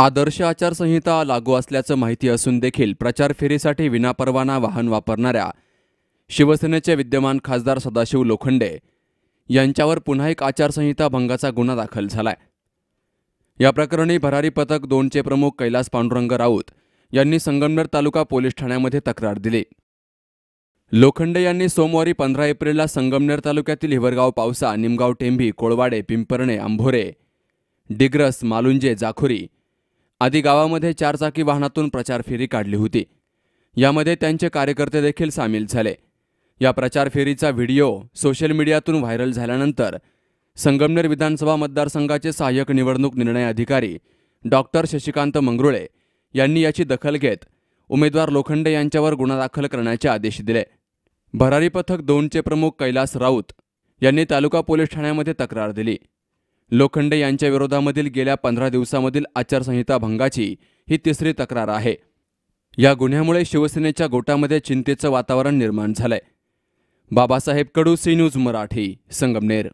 आदर्श आचारसंहिता लागू असल्याचं माहिती असून देखील प्रचार फेरीसाठी विनापरवाना वाहन वापरणाऱ्या शिवसेनेचे विद्यमान खासदार सदाशिव लोखंडे यांच्यावर पुन्हा एक आचारसंहिता भंगाचा गुन्हा दाखल झालाय या प्रकरणी भरारी पथक दोनचे प्रमुख कैलास पांडुरंग राऊत यांनी संगमनेर तालुका पोलीस ठाण्यामध्ये तक्रार दिली लोखंडे यांनी सोमवारी पंधरा एप्रिलला संगमनेर तालुक्यातील हिवरगाव पावसा निमगाव टेंभी कोळवाडे पिंपरणे आंभोरे डिग्रस मालुंजे जाखुरी आधी गावामध्ये चारचाकी वाहनातून प्रचार फेरी काढली होती यामध्ये त्यांचे कार्यकर्ते देखील सामील झाले या प्रचार फेरीचा व्हिडिओ सोशल मीडियातून व्हायरल झाल्यानंतर संगमनेर विधानसभा मतदारसंघाचे सहाय्यक निवडणूक निर्णय अधिकारी डॉक्टर शशिकांत मंगरुळे यांनी याची दखल घेत उमेदवार लोखंडे यांच्यावर गुन्हा दाखल करण्याचे आदेश दिले भरारी पथक दोनचे प्रमुख कैलास राऊत यांनी तालुका पोलीस ठाण्यामध्ये तक्रार दिली लोखंडे यांच्या विरोधामधील गेल्या पंधरा दिवसामधील आचारसंहिता भंगाची ही तिसरी तक्रार आहे या गुन्ह्यामुळे शिवसेनेच्या गोटामध्ये चिंतेचं वातावरण निर्माण झालंय बाबासाहेब कडू सी न्यूज मराठी संगमनेर